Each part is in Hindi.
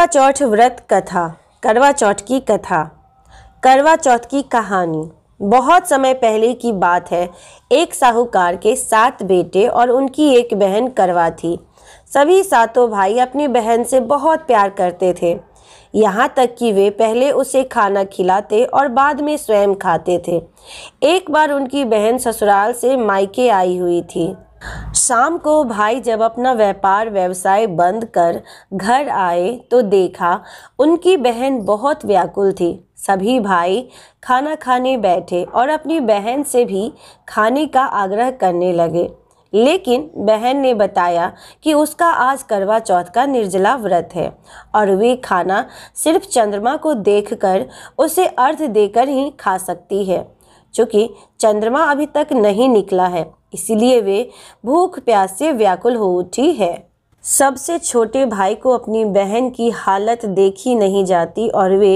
करवा चौथ व्रत कथा करवा चौथ की कथा करवा चौथ की कहानी बहुत समय पहले की बात है एक साहूकार के सात बेटे और उनकी एक बहन करवा थी सभी सातों भाई अपनी बहन से बहुत प्यार करते थे यहाँ तक कि वे पहले उसे खाना खिलाते और बाद में स्वयं खाते थे एक बार उनकी बहन ससुराल से मायके आई हुई थी शाम को भाई जब अपना व्यापार व्यवसाय बंद कर घर आए तो देखा उनकी बहन बहुत व्याकुल थी सभी भाई खाना खाने बैठे और अपनी बहन से भी खाने का आग्रह करने लगे लेकिन बहन ने बताया कि उसका आज करवा चौथ का निर्जला व्रत है और वे खाना सिर्फ चंद्रमा को देखकर उसे अर्थ देकर ही खा सकती है चूँकि चंद्रमा अभी तक नहीं निकला है इसीलिए वे भूख प्यास से व्याकुल हो उठी है सबसे छोटे भाई को अपनी बहन की हालत देखी नहीं जाती और वे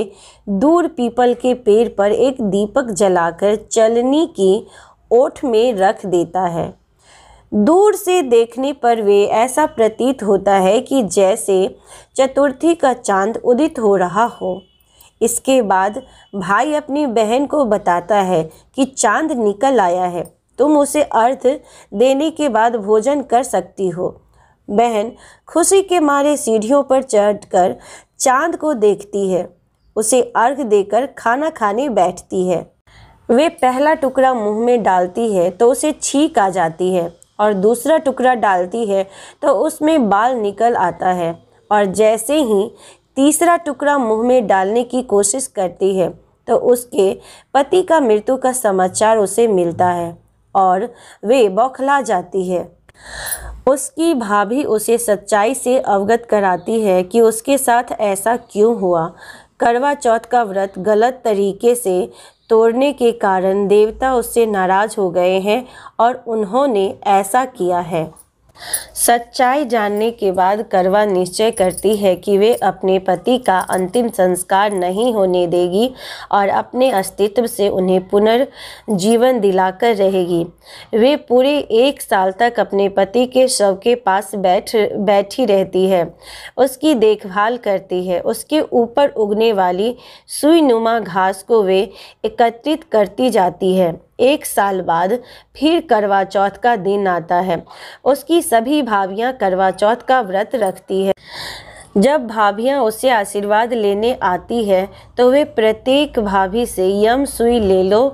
दूर पीपल के पेड़ पर एक दीपक जलाकर चलनी की ओठ में रख देता है दूर से देखने पर वे ऐसा प्रतीत होता है कि जैसे चतुर्थी का चांद उदित हो रहा हो इसके बाद भाई अपनी बहन को बताता है कि चांद निकल आया है तुम उसे अर्थ देने के बाद भोजन कर सकती हो बहन खुशी के मारे सीढ़ियों पर चढ़कर चांद को देखती है उसे अर्घ देकर खाना खाने बैठती है वे पहला टुकड़ा मुंह में डालती है तो उसे छींक आ जाती है और दूसरा टुकड़ा डालती है तो उसमें बाल निकल आता है और जैसे ही तीसरा टुकड़ा मुंह में डालने की कोशिश करती है तो उसके पति का मृत्यु का समाचार उसे मिलता है और वे बौखला जाती है उसकी भाभी उसे सच्चाई से अवगत कराती है कि उसके साथ ऐसा क्यों हुआ करवा चौथ का व्रत गलत तरीके से तोड़ने के कारण देवता उससे नाराज हो गए हैं और उन्होंने ऐसा किया है सच्चाई जानने के बाद करवा निश्चय करती है कि वे अपने पति का अंतिम संस्कार नहीं होने देगी और अपने अस्तित्व से उन्हें पुनर्जीवन दिलाकर रहेगी वे पूरे एक साल तक अपने पति के शव के पास बैठ बैठी रहती है उसकी देखभाल करती है उसके ऊपर उगने वाली सुईनुमा घास को वे एकत्रित करती जाती है एक साल बाद फिर करवा चौथ का दिन आता है उसकी सभी भाभियाँ करवा चौथ का व्रत रखती है जब भाभियाँ उसे आशीर्वाद लेने आती है तो वे प्रत्येक भाभी से यम सुई ले लो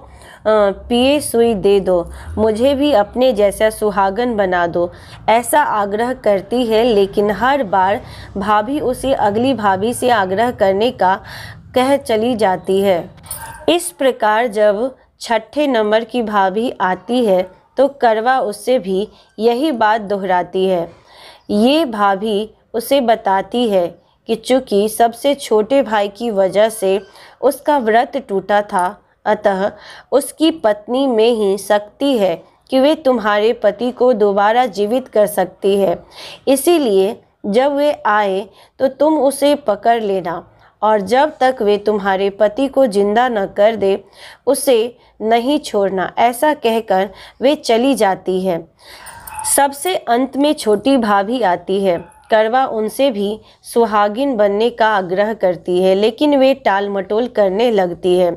पिए सुई दे दो मुझे भी अपने जैसा सुहागन बना दो ऐसा आग्रह करती है लेकिन हर बार भाभी उसे अगली भाभी से आग्रह करने का कह चली जाती है इस प्रकार जब छठे नंबर की भाभी आती है तो करवा उससे भी यही बात दोहराती है ये भाभी उसे बताती है कि चूँकि सबसे छोटे भाई की वजह से उसका व्रत टूटा था अतः उसकी पत्नी में ही शक्ति है कि वे तुम्हारे पति को दोबारा जीवित कर सकती है इसीलिए जब वे आए तो तुम उसे पकड़ लेना और जब तक वे तुम्हारे पति को जिंदा न कर दे उसे नहीं छोड़ना ऐसा कहकर वे चली जाती है सबसे अंत में छोटी भाभी आती है करवा उनसे भी सुहागिन बनने का आग्रह करती है लेकिन वे टाल मटोल करने लगती है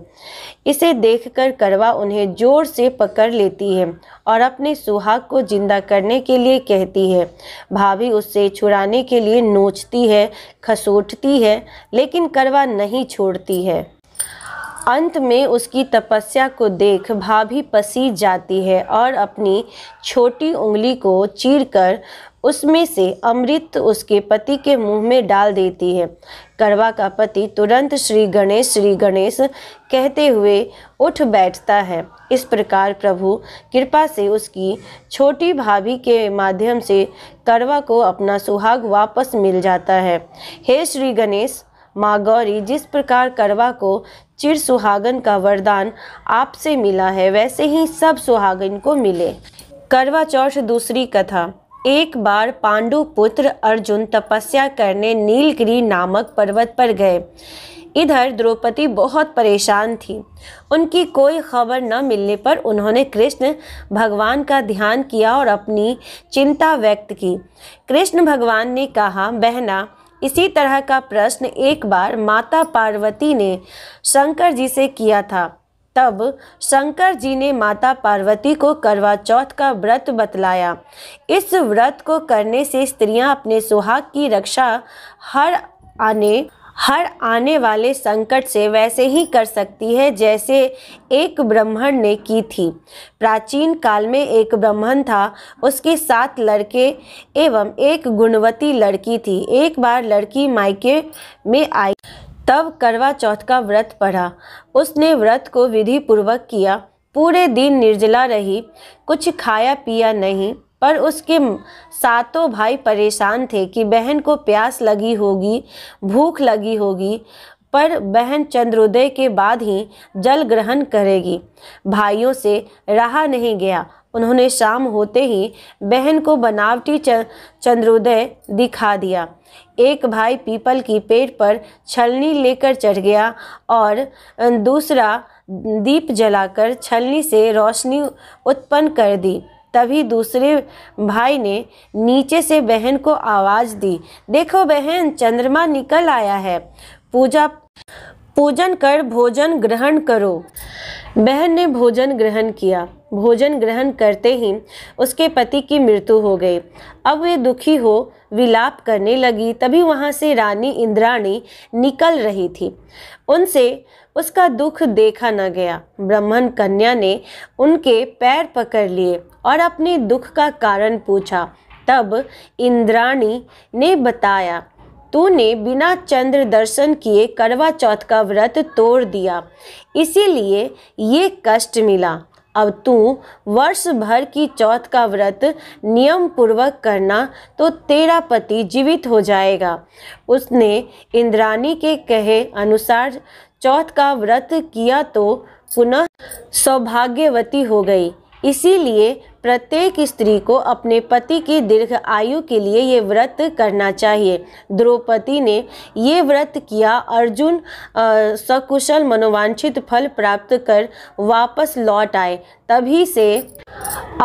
इसे देखकर करवा उन्हें जोर से पकड़ लेती है और अपने सुहाग को जिंदा करने के लिए कहती है भाभी उससे छुड़ाने के लिए नोचती है खसोटती है लेकिन करवा नहीं छोड़ती है अंत में उसकी तपस्या को देख भाभी पसी जाती है और अपनी छोटी उंगली को चीरकर उसमें से अमृत उसके पति के मुंह में डाल देती है करवा का पति तुरंत श्री गणेश श्री गणेश कहते हुए उठ बैठता है इस प्रकार प्रभु कृपा से उसकी छोटी भाभी के माध्यम से करवा को अपना सुहाग वापस मिल जाता है हे श्री गणेश माँ गौरी जिस प्रकार करवा को चिर सुहागन का वरदान आपसे मिला है वैसे ही सब सुहागन को मिले करवा चौथ दूसरी कथा एक बार पांडु पुत्र अर्जुन तपस्या करने नीलगिरी नामक पर्वत पर गए इधर द्रौपदी बहुत परेशान थी उनकी कोई खबर न मिलने पर उन्होंने कृष्ण भगवान का ध्यान किया और अपनी चिंता व्यक्त की कृष्ण भगवान ने कहा बहना इसी तरह का प्रश्न एक बार माता पार्वती ने शंकर जी से किया था तब शंकर जी ने माता पार्वती को करवा चौथ का व्रत बतलाया इस व्रत को करने से स्त्रियां अपने सुहाग की रक्षा हर आने हर आने वाले संकट से वैसे ही कर सकती है जैसे एक ब्राह्मण ने की थी प्राचीन काल में एक ब्राह्मण था उसके सात लड़के एवं एक गुणवती लड़की थी एक बार लड़की मायके में आई तब करवा चौथ का व्रत पढ़ा उसने व्रत को विधि पूर्वक किया पूरे दिन निर्जला रही कुछ खाया पिया नहीं पर उसके सातों भाई परेशान थे कि बहन को प्यास लगी होगी भूख लगी होगी पर बहन चंद्रोदय के बाद ही जल ग्रहण करेगी भाइयों से रहा नहीं गया उन्होंने शाम होते ही बहन को बनावटी चंद्रोदय दिखा दिया एक भाई पीपल की पेड़ पर छलनी लेकर चढ़ गया और दूसरा दीप जलाकर छलनी से रोशनी उत्पन्न कर दी तभी दूसरे भाई ने नीचे से बहन को आवाज़ दी देखो बहन चंद्रमा निकल आया है पूजा पूजन कर भोजन ग्रहण करो बहन ने भोजन ग्रहण किया भोजन ग्रहण करते ही उसके पति की मृत्यु हो गई अब वे दुखी हो विलाप करने लगी तभी वहाँ से रानी इंद्राणी निकल रही थी उनसे उसका दुख देखा न गया ब्राह्मण कन्या ने उनके पैर पकड़ लिए और अपने दुख का कारण पूछा तब इंद्राणी ने बताया तूने बिना चंद्र दर्शन किए करवा चौथ का व्रत तोड़ दिया इसीलिए ये कष्ट मिला अब तू वर्ष भर की चौथ का व्रत नियम पूर्वक करना तो तेरा पति जीवित हो जाएगा उसने इंद्राणी के कहे अनुसार चौथ का व्रत किया तो पुनः सौभाग्यवती हो गई इसीलिए प्रत्येक स्त्री को अपने पति की दीर्घ आयु के लिए ये व्रत करना चाहिए द्रौपदी ने ये व्रत किया अर्जुन सकुशल मनोवांछित फल प्राप्त कर वापस लौट आए तभी से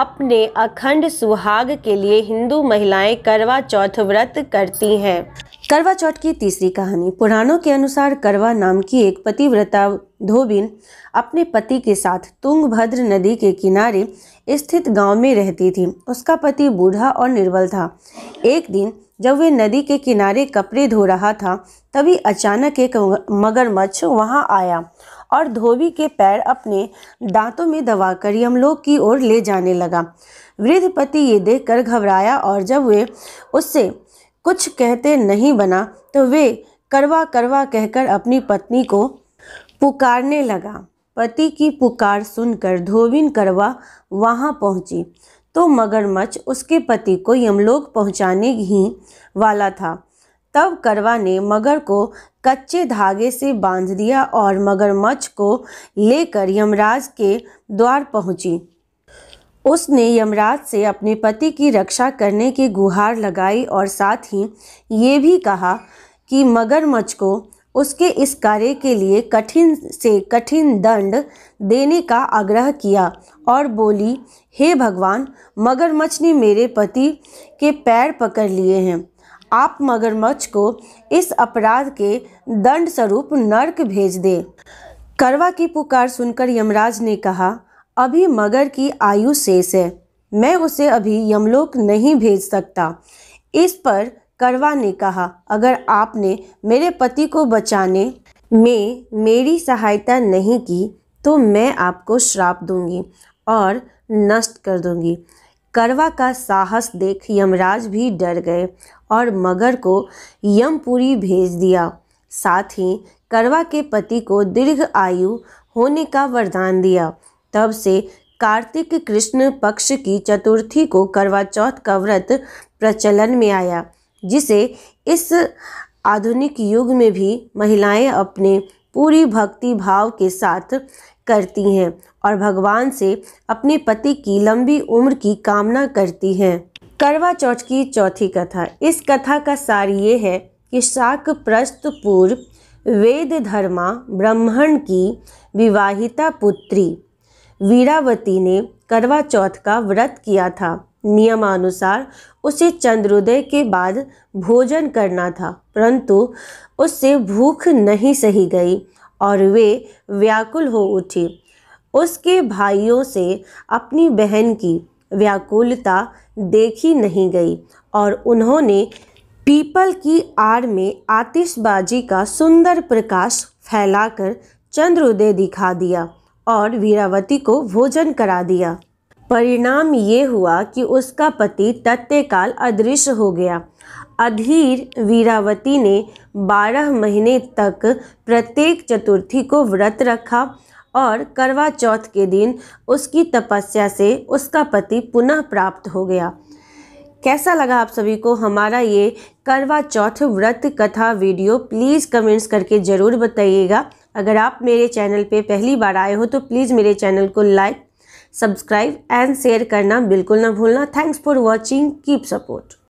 अपने अखंड सुहाग के लिए हिंदू महिलाएं करवा चौथ व्रत करती हैं करवा चौथ की तीसरी कहानी पुराणों के अनुसार करवा नाम की एक पतिव्रता धोबिन अपने पति के साथ तुंगभद्र नदी के किनारे स्थित गांव में रहती थी उसका पति बूढ़ा और निर्बल था एक दिन जब वे नदी के किनारे कपड़े धो रहा था तभी अचानक एक मगरमच्छ वहां आया और धोबी के पैर अपने दांतों में दबाकर यमलोक की ओर ले जाने लगा वृद्ध पति ये देखकर घबराया और जब वे उससे कुछ कहते नहीं बना तो वे करवा करवा कहकर अपनी पत्नी को पुकारने लगा पति की पुकार सुनकर धोबिन करवा वहाँ पहुँची तो मगरमच्छ उसके पति को यमलोक पहुँचाने ही वाला था तब करवा ने मगर को कच्चे धागे से बांध दिया और मगरमच्छ को लेकर यमराज के द्वार पहुँची उसने यमराज से अपने पति की रक्षा करने की गुहार लगाई और साथ ही ये भी कहा कि मगरमच्छ को उसके इस कार्य के लिए कठिन से कठिन दंड देने का आग्रह किया और बोली हे भगवान मगरमच्छ ने मेरे पति के पैर पकड़ लिए हैं आप मगरमच्छ को इस अपराध के दंड स्वरूप नर्क भेज दे करवा की पुकार सुनकर यमराज ने कहा अभी मगर की आयु शेष है मैं उसे अभी यमलोक नहीं भेज सकता इस पर करवा ने कहा अगर आपने मेरे पति को बचाने में मेरी सहायता नहीं की तो मैं आपको श्राप दूंगी और नष्ट कर दूंगी करवा का साहस देख यमराज भी डर गए और मगर को यमपुरी भेज दिया साथ ही करवा के पति को दीर्घ आयु होने का वरदान दिया तब से कार्तिक कृष्ण पक्ष की चतुर्थी को करवा चौथ का व्रत प्रचलन में आया जिसे इस आधुनिक युग में भी महिलाएं अपने पूरी भक्ति भाव के साथ करती हैं और भगवान से अपने पति की लंबी उम्र की कामना करती हैं करवा चौथ की चौथी कथा इस कथा का सार ये है कि शाक प्रस्तपुर वेद धर्मा ब्राह्मण की विवाहिता पुत्री वीरावती ने करवा चौथ का व्रत किया था नियमानुसार उसे चंद्रोदय के बाद भोजन करना था परंतु उससे भूख नहीं सही गई और वे व्याकुल हो उठी उसके भाइयों से अपनी बहन की व्याकुलता देखी नहीं गई और उन्होंने पीपल की आड़ में आतिशबाजी का सुंदर प्रकाश फैलाकर चंद्रोदय दिखा दिया और वीरावती को भोजन करा दिया परिणाम ये हुआ कि उसका पति तत्काल अदृश्य हो गया अधीर वीरावती ने बारह महीने तक प्रत्येक चतुर्थी को व्रत रखा और करवा चौथ के दिन उसकी तपस्या से उसका पति पुनः प्राप्त हो गया कैसा लगा आप सभी को हमारा ये करवा चौथ व्रत कथा वीडियो प्लीज़ कमेंट्स करके ज़रूर बताइएगा अगर आप मेरे चैनल पे पहली बार आए हो तो प्लीज़ मेरे चैनल को लाइक सब्सक्राइब एंड शेयर करना बिल्कुल ना भूलना thanks for watching keep support